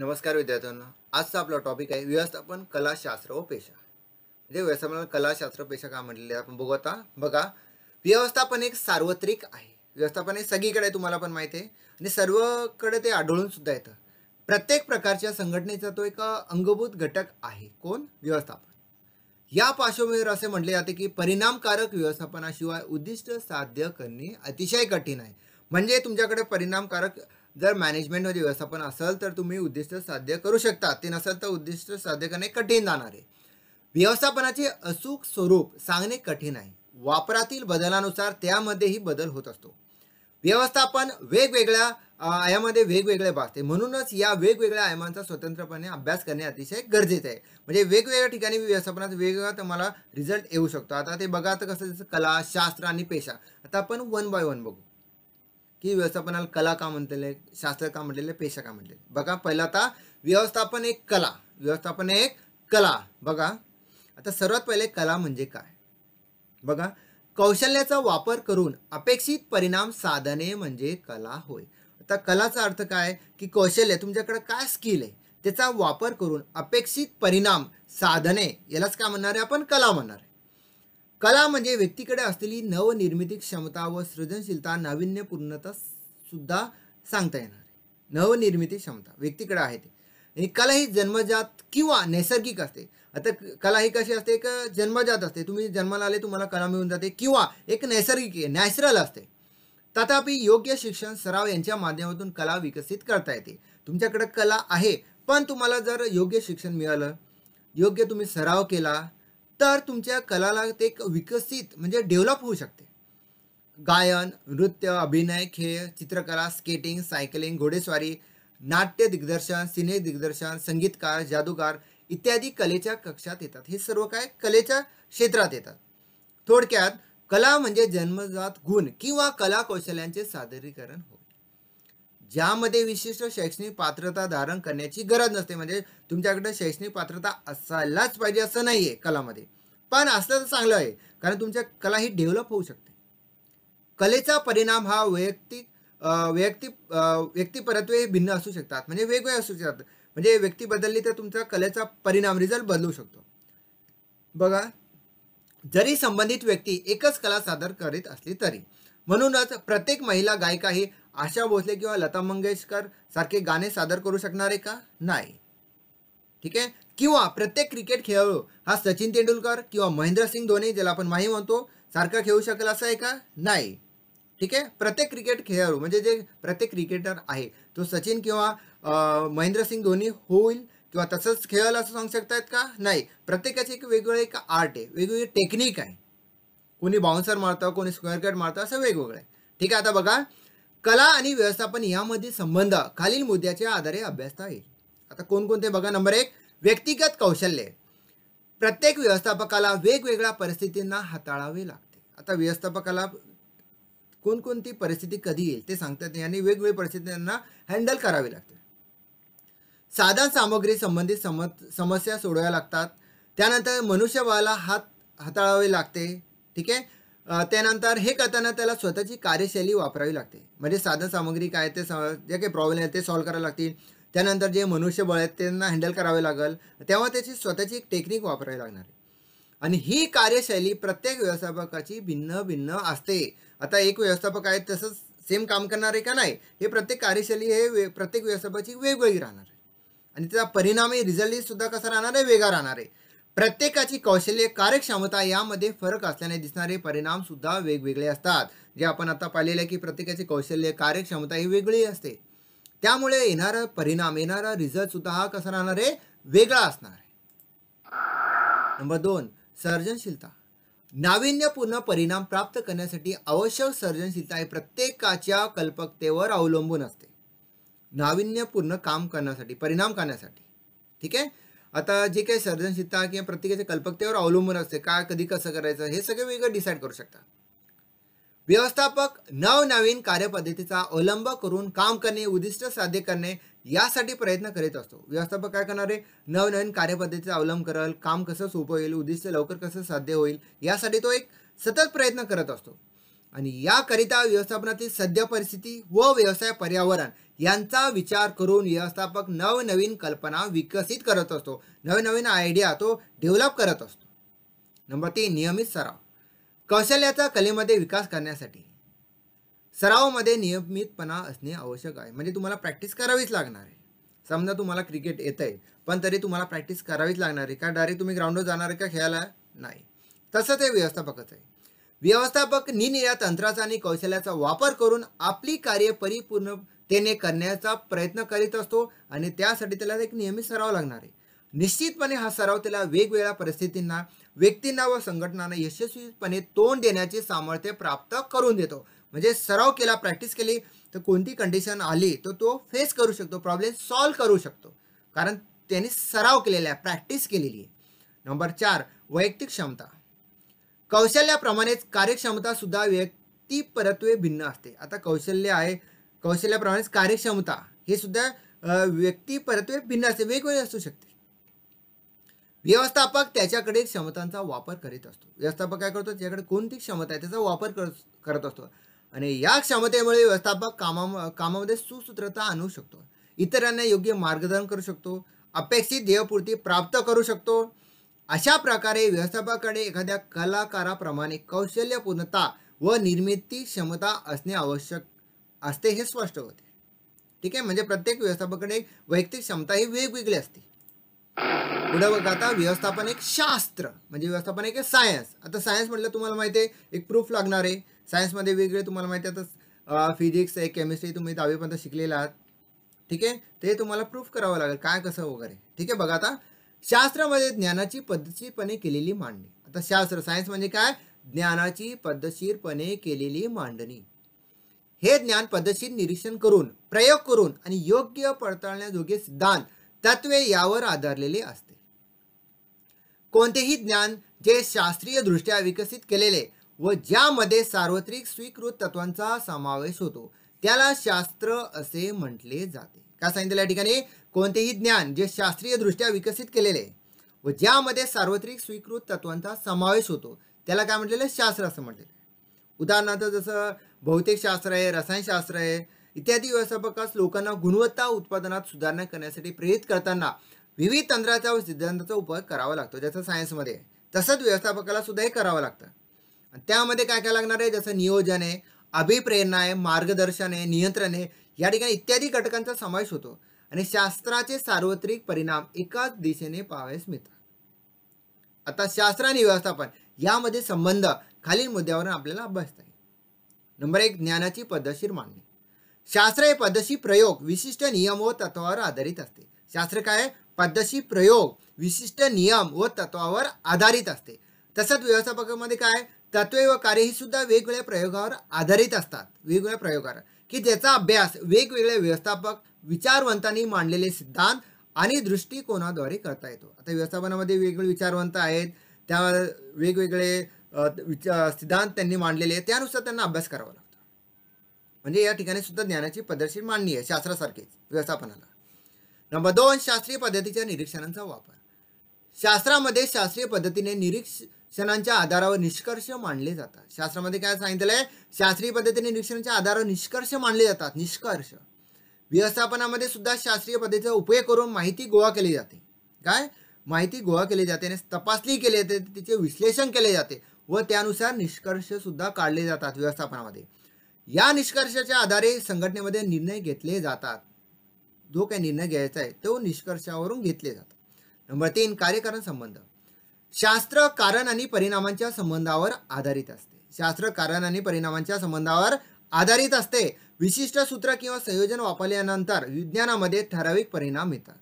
नमस्कार विद्यार्थ्यांना आजचा आपला टॉपिक आहे व्यवस्थापन कलाशास्त्र व पेशा म्हणजे व्यवस्थापन कलाशास्त्र पेशा का म्हटलेले आपण बघू आता बघा व्यवस्थापन एक सार्वत्रिक आहे व्यवस्थापन हे सगळीकडे तुम्हाला पण माहिती आहे आणि सर्वकडे ते आढळून सुद्धा येतं प्रत्येक प्रकारच्या संघटनेचा तो एक अंगभूत घटक आहे कोण व्यवस्थापन या पार्श्वभूमीवर असे म्हटले जाते की परिणामकारक व्यवस्थापनाशिवाय उद्दिष्ट साध्य करणे अतिशय कठीण आहे म्हणजे तुमच्याकडे परिणामकारक जर मॅनेजमेंटमध्ये व्यवस्थापन असेल तर तुम्ही उद्दिष्ट साध्य करू शकता ते नसेल तर उद्दिष्ट साध्य करणे कठीण जाणार आहे व्यवस्थापनाचे अचूक स्वरूप सांगणे कठीण आहे वापरातील बदलानुसार त्यामध्येही बदल होत असतो व्यवस्थापन वेगवेगळ्या आयामध्ये वेगवेगळे भागते म्हणूनच या वेगवेगळ्या आयामांचा स्वतंत्रपणे अभ्यास करणे अतिशय गरजेचे आहे म्हणजे वेगवेगळ्या ठिकाणी व्यवस्थापनाचा वेगवेगळा तुम्हाला रिझल्ट येऊ शकतो आता ते बघा तर कसं कला शास्त्र आणि पेशा आता आपण वन बाय वन बघू की व्यवस्थापनाला कला का म्हटलेलं शास्त्र का म्हटलेलं पेशा का म्हटलेलं बघा पहिला आता व्यवस्थापन एक कला व्यवस्थापन एक कला बघा आता सर्वात पहिले कला म्हणजे काय बघा कौशल्याचा वापर करून अपेक्षित परिणाम साधने म्हणजे कला होय आता कलाचा अर्थ काय की कौशल्य तुमच्याकडे काय स्किल आहे त्याचा वापर करून अपेक्षित परिणाम साधने यालाच काय म्हणणार आहे आपण कला म्हणणार आहे कला म्हणजे व्यक्तीकडे असलेली नवनिर्मिती क्षमता व सृजनशीलता नाविन्यपूर्णता सुद्धा सांगता येणार आहे नवनिर्मिती क्षमता व्यक्तीकडे आहे ते आणि कला ही जन्मजात किंवा नैसर्गिक असते आता कला ही कशी असते एक जन्मजात असते तुम्ही जन्माला आले तुम्हाला कला मिळून जाते किंवा एक नैसर्गिक नॅचरल असते तथापि योग्य शिक्षण सराव यांच्या माध्यमातून कला विकसित करता येते तुमच्याकडे कला आहे पण तुम्हाला जर योग्य शिक्षण मिळालं योग्य तुम्ही सराव केला तर तुमच्या कलाला ते एक विकसित म्हणजे डेव्हलप होऊ शकते गायन नृत्य अभिनय खेळ चित्रकला स्केटिंग सायकलिंग घोडेस्वारी नाट्य दिग्दर्शन सिने दिग्दर्शन संगीतकार जादूगार इत्यादी कलेच्या कक्षात येतात हे सर्व काय कलेच्या क्षेत्रात येतात थोडक्यात कला म्हणजे जन्मजात गुण किंवा कला कौशल्यांचे सादरीकरण होय ज्यामध्ये विशिष्ट शैक्षणिक पात्रता धारण करण्याची गरज नसते म्हणजे तुमच्याकडे शैक्षणिक पात्रता असायलाच पाहिजे असं नाही आहे कलामध्ये पण असलं तर चांगलं आहे कारण तुमच्या कला ही डेव्हलप होऊ शकते कलेचा परिणाम हा वैयक्तिक वैयक्तिक व्यक्तिपरत्वे भिन्न असू शकतात म्हणजे वेगवेगळे असू शकतात म्हणजे व्यक्ती बदलली तर तुमचा कलेचा परिणाम रिझल्ट बदलू शकतो बघा जरी संबंधित व्यक्ती एकच कला सादर करीत असली तरी म्हणूनच प्रत्येक महिला गायिका ही आशा भोसले किंवा लता मंगेशकर सारखे गाणे सादर करू शकणार आहे का नाही ठीक आहे किंवा प्रत्येक क्रिकेट खेळाडू हा सचिन तेंडुलकर किंवा महेंद्रसिंग धोनी ज्याला आपण माही म्हणतो सारखा खेळू शकेल असं आहे का नाही ठीक आहे प्रत्येक क्रिकेट खेळाडू म्हणजे जे प्रत्येक क्रिकेटर आहे तो सचिन किंवा महेंद्रसिंग धोनी होईल किंवा तसंच खेळेल असं सांगू शकतात का नाही प्रत्येकाची एक वेगवेगळी एक आर्ट आहे वेगवेगळी टेक्निक आहे कोणी बाउन्सर मारतं कोणी स्क्वेअर कट मारतं असं वेगवेगळं आहे ठीक आहे आता बघा कला आणि व्यवस्थापन यामध्ये संबंध खालील मुद्द्याच्या आधारे अभ्यासता येईल आता कोणकोणते बघा नंबर एक व्यक्तिगत कौशल्य प्रत्येक व्यवस्थापकाला वेगवेगळ्या परिस्थितींना हाताळावे लागते आता व्यवस्थापकाला कोणकोणती परिस्थिती कधी येईल ते सांगतात नाही आणि वेगवेगळ्या परिस्थितींना हँडल करावे लागते साधन सामग्री संबंधित सम समस्या सोडवाव्या लागतात त्यानंतर मनुष्यबळाला हात हाताळावे लागते ठीक आहे त्यानंतर हे करताना त्याला स्वतःची कार्यशैली वापरावी लागते म्हणजे साधनसामग्री काय ते जे काही प्रॉब्लेम आहेत ते सॉल्व करावे लागतील त्यानंतर जे मनुष्यबळ आहेत त्यांना हँडल करावे लागेल तेव्हा त्याची स्वतःची एक टेक्निक वापरावी लागणार आहे आणि ही कार्यशैली प्रत्येक व्यवस्थापकाची भिन्न भिन्न असते आता एक व्यवस्थापक आहे तसंच सेम काम करणार आहे का नाही हे प्रत्येक कार्यशैली हे प्रत्येक व्यवस्थापकाची वेगवेगळी राहणार आहे आणि त्याचा रिझल्टही रिझल्टसुद्धा कसा राहणार आहे वेगळा राहणार आहे प्रत्येकाची कौशल्य कार्यक्षमता यामध्ये फरक असल्याने दिसणारे परिणाम सुद्धा वेगवेगळे असतात जे आपण आता पाहिलेलं की प्रत्येकाची कौशल्य कार्यक्षमता ही वेगळी असते त्यामुळे येणारा परिणाम येणारा रिझल्ट सुद्धा हा कसा राहणार आहे वेगळा असणार आहे नंबर दोन सर्जनशीलता नाविन्यपूर्ण परिणाम प्राप्त करण्यासाठी आवश्यक सर्जनशीलता हे प्रत्येकाच्या कल्पकतेवर अवलंबून असते नाविन्यपूर्ण काम करण्यासाठी परिणाम करण्यासाठी ठीक आहे आता जे काही सर्जनशीलता किंवा प्रत्येकाच्या कल्पकतेवर अवलंबून असते काय कधी कसं करायचं हे सगळे वेगळं डिसाईड करू शकता व्यवस्थापक नवनवीन कार्यपद्धतीचा अवलंब करून काम करणे उद्दिष्ट साध्य करणे यासाठी प्रयत्न करीत असतो व्यवस्थापक काय करणार आहे नवनवीन कार्यपद्धतीचा अवलंब करेल काम कसं सोपं होईल उद्दिष्ट लवकर कसं साध्य होईल यासाठी तो एक सतत प्रयत्न करत असतो आणि याकरिता व्यवस्थापनातील सद्य परिस्थिती व व्यवसाय पर्यावरण यांचा विचार करून व्यवस्थापक नवनवीन कल्पना विकसित करत असतो नवनवीन आयडिया तो डेव्हलप करत असतो नंबर तीन नियमित सराव कौशल्याचा कलेमध्ये विकास करण्यासाठी सरावमध्ये नियमितपणा असणे आवश्यक आहे म्हणजे तुम्हाला प्रॅक्टिस करावीच लागणार आहे समजा तुम्हाला क्रिकेट येत आहे पण तरी तुम्हाला प्रॅक्टिस करावीच लागणार आहे का डायरेक्ट तुम्ही ग्राउंडवर जाणार आहे का खेळायला नाही तसंच ते व्यवस्थापकच आहे व्यवस्थापक निनिया तंत्राचा आणि कौशल्याचा वापर करून आपली कार्य परिपूर्णतेने करण्याचा प्रयत्न करीत असतो आणि त्यासाठी त्याला एक नियमित सराव लागणार आहे निश्चितपणे हा सराव त्याला वेगवेगळ्या परिस्थितींना व्यक्तींना व संघटनांना यशस्वीपणे तोंड देण्याचे सामर्थ्य प्राप्त करून देतो म्हणजे सराव केला प्रॅक्टिस केली तर कोणती कंडिशन आली तर तो, फेस करू शकतो प्रॉब्लेम सॉल्व करू शकतो कारण त्यांनी सराव केलेला आहे प्रॅक्टिस केलेली आहे नंबर चार वैयक्तिक क्षमता कौशल्याप्रमाणेच कार्यक्षमता सुद्धा व्यक्ती परत्वे भिन्न असते आता कौशल्य आहे कौशल्याप्रमाणेच कार्यक्षमता हे सुद्धा व्यक्ती परत्वे भिन्न असते वेगवेगळे असू शकते व्यवस्थापक त्याच्याकडे क्षमतांचा वापर करीत असतो व्यवस्थापक काय करतो त्याच्याकडे कोणती क्षमता आहे त्याचा वापर करत असतो आणि या क्षमतेमुळे व्यवस्थापक कामा कामामध्ये सुसूत्रता आणू शकतो इतरांना योग्य मार्गदर्शन करू शकतो अपेक्षित देयपूर्ती प्राप्त करू शकतो अशा प्रकारे व्यवस्थापकाकडे एखाद्या कलाकाराप्रमाणे कौशल्यपूर्णता व निर्मिती क्षमता असणे आवश्यक असते हे स्पष्ट होते ठीक आहे म्हणजे प्रत्येक व्यवस्थापकाकडे वैयक्तिक क्षमता ही वेगवेगळी असते पुढे बघा व्यवस्थापन एक शास्त्र म्हणजे व्यवस्थापन एक सायन्स आता सायन्स म्हटलं तुम्हाला माहिती आहे एक प्रूफ लागणार आहे सायन्समध्ये वेगळे तुम्हाला माहिती आहे आता फिजिक्स आहे केमिस्ट्री तुम्ही दहावीपर्यंत शिकलेला आहात ठीक आहे ते तुम्हाला प्रूफ करावं लागेल काय कसं वगैरे ठीक आहे बघा आता शास्त्रामध्ये ज्ञानाची पद्धतशीरपणे केलेली मांडणी आता शास्त्र सायन्स म्हणजे काय ज्ञानाची पद्धतशीरपणे केलेली मांडणी हे ज्ञान पद्धतशीर निरीक्षण करून प्रयोग करून आणि योग्य पडताळण्याजोगे सिद्धांत तत्वे यावर आधारलेले असते कोणतेही ज्ञान जे शास्त्रीय दृष्ट्या विकसित केलेले व ज्यामध्ये सार्वत्रिक स्वीकृत तत्वांचा समावेश होतो त्याला शास्त्र असे म्हटले जाते काय सांगितलं या ठिकाणी कोणतेही ज्ञान जे शास्त्रीयदृष्ट्या विकसित केलेले व ज्यामध्ये सार्वत्रिक स्वीकृत तत्वांचा समावेश होतो त्याला काय म्हटलेलं शास्त्र असं म्हटलेलं उदाहरणार्थ जसं भौतिकशास्त्र आहे रसायनशास्त्र आहे इत्यादी व्यवस्थापकास लोकांना गुणवत्ता उत्पादनात सुधारणा करण्यासाठी प्रेरित करताना विविध तंत्राचा व सिद्धांताचा उपयोग करावा लागतो जसं सायन्समध्ये तसंच व्यवस्थापकाला सुद्धाही हे करावं लागतं आणि त्यामध्ये काय काय लागणार आहे जसं नियोजन आहे अभिप्रेरणा आहे मार्गदर्शन आहे नियंत्रण आहे या ठिकाणी इत्यादी घटकांचा समावेश होतो आणि शास्त्राचे सार्वत्रिक परिणाम एकाच दिशेने पावे मिळतात आता शास्त्र आणि व्यवस्थापन यामध्ये संबंध खालील मुद्द्यावर आपल्याला अभ्यासता येईल नंबर एक ज्ञानाची पद्धतशीर मांडणी शास्त्र हे पद्धतशीर प्रयोग विशिष्ट नियम व तत्वावर आधारित असते शास्त्र काय पद्धतशीर प्रयोग विशिष्ट नियम व तत्वावर आधारित असते तसंच व्यवस्थापकामध्ये काय तत्वे व कार्य ही सुद्धा वेगवेगळ्या प्रयोगावर आधारित असतात वेगवेगळ्या प्रयोगावर की त्याचा अभ्यास वेगवेगळे व्यवस्थापक विचारवंतांनी मांडलेले सिद्धांत आणि दृष्टिकोनाद्वारे करता येतो आता व्यवस्थापनामध्ये वेगवेगळे विचारवंत आहेत त्या वेगवेगळे विचार सिद्धांत त्यांनी मांडलेले आहेत त्यानुसार त्यांना अभ्यास करावा लागतो म्हणजे या ठिकाणी सुद्धा ज्ञानाची पदर्शी मांडणी आहे शास्त्रासारखीच व्यवस्थापनाला नंबर दोन शास्त्रीय पद्धतीच्या निरीक्षणांचा वापर शास्त्रामध्ये शास्त्रीय पद्धतीने निरीक्ष क्षणांच्या आधारावर निष्कर्ष मांडले जातात शास्त्रामध्ये काय सांगितलं आहे शास्त्रीय पद्धतीने निरीक्षणाच्या आधारावर निष्कर्ष मांडले जातात निष्कर्ष व्यवस्थापनामध्ये सुद्धा शास्त्रीय पद्धतीचा उपयोग करून माहिती गोळा केली जाते काय माहिती गोळा केली जाते आणि तपासणी केली जाते तिचे विश्लेषण केले जाते व त्यानुसार निष्कर्ष सुद्धा काढले जातात व्यवस्थापनामध्ये या निष्कर्षाच्या आधारे संघटनेमध्ये निर्णय घेतले जातात जो काही निर्णय घ्यायचा आहे तो निष्कर्षावरून घेतले जातात नंबर तीन कार्यकारण संबंध शास्त्र कारण आणि परिणामांच्या संबंधावर आधारित असते शास्त्र कारण आणि परिणामांच्या संबंधावर आधारित असते विशिष्ट सूत्र किंवा संयोजन वापरल्यानंतर विज्ञानामध्ये ठराविक परिणाम येतात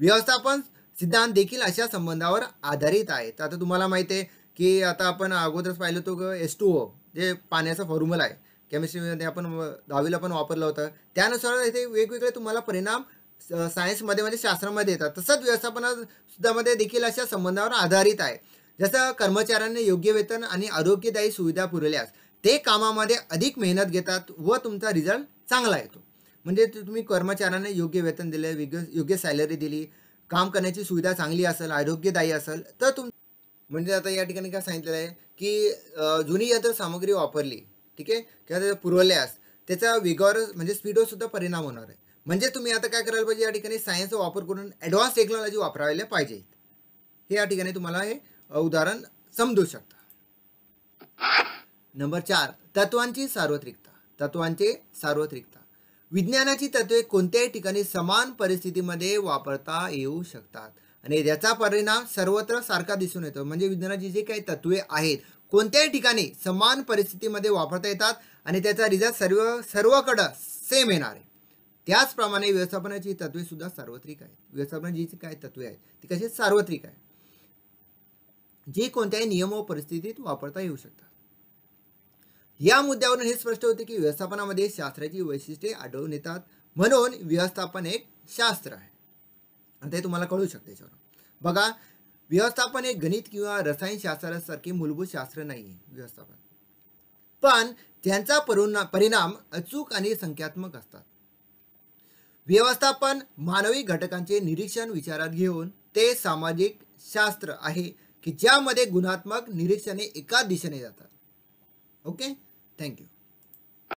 व्यवस्थापन सिद्धांत देखील अशा संबंधावर आधारित आहेत आता तुम्हाला माहिती आहे की आता आपण अगोदरच पाहिलं तो एस टू ओ जे पाण्याचा फॉर्म्युला आहे केमिस्ट्रीमध्ये आपण दहावीला पण वापरलं होतं त्यानुसार इथे वेगवेगळे तुम्हाला परिणाम सायन्समध्ये म्हणजे शास्त्रामध्ये येतात तसंच व्यवस्थापनासुद्धामध्ये देखील अशा संबंधावर आधारित आहे जसं कर्मचाऱ्यांना योग्य वेतन आणि आरोग्यदायी सुविधा पुरवल्यास ते कामामध्ये अधिक मेहनत घेतात व तुमचा रिझल्ट चांगला येतो म्हणजे तुम्ही कर्मचाऱ्यांना योग्य वेतन दिले योग्य योग्य सॅलरी दिली काम करण्याची सुविधा चांगली असेल आरोग्यदायी असेल तर तुम म्हणजे आता या ठिकाणी काय सांगितलेलं आहे की जुनी यंत्र सामग्री वापरली ठीक आहे किंवा पुरवल्यास त्याचा वेगावर म्हणजे स्पीडवर सुद्धा परिणाम होणार आहे म्हणजे तुम्ही आता काय करायला पाहिजे या ठिकाणी सायन्सचा वापर करून ॲडव्हान्स टेक्नॉलॉजी वापरायला पाहिजे हे या ठिकाणी तुम्हाला हे उदाहरण समजू शकता नंबर चार तत्वांची सार्वत्रिकता तत्वांचे सार्वत्रिकता विज्ञानाची तत्वे कोणत्याही ठिकाणी समान परिस्थितीमध्ये वापरता येऊ शकतात आणि याचा परिणाम सर्वत्र सारखा दिसून येतो म्हणजे विज्ञानाची जे काही तत्वे आहेत कोणत्याही ठिकाणी समान परिस्थितीमध्ये वापरता येतात आणि त्याचा रिझल्ट सर्व सर्वकडं सेम येणार आहे त्याचप्रमाणे व्यवस्थापनाची तत्वे सुद्धा सार्वत्रिक आहेत व्यवस्थापनाची काय तत्वे आहेत ती कशी सार्वत्रिक आहे जी कोणत्याही नियम व परिस्थितीत वापरता येऊ शकतात या मुद्द्यावरून हे स्पष्ट होते की व्यवस्थापनामध्ये शास्त्राची वैशिष्ट्ये आढळून येतात म्हणून व्यवस्थापन एक शास्त्र आहे आणि ते तुम्हाला कळू शकते याच्यावर बघा व्यवस्थापन हे गणित किंवा रसायनशास्त्रासारखे मूलभूत शास्त्र नाही व्यवस्थापन पण त्यांचा परिणाम अचूक आणि संख्यात्मक असतात व्यवस्थापन मानवी घटकांचे निरीक्षण विचारात घेऊन ते सामाजिक शास्त्र आहे की ज्यामध्ये गुणात्मक निरीक्षणे एका दिशेने जातात ओके थँक्यू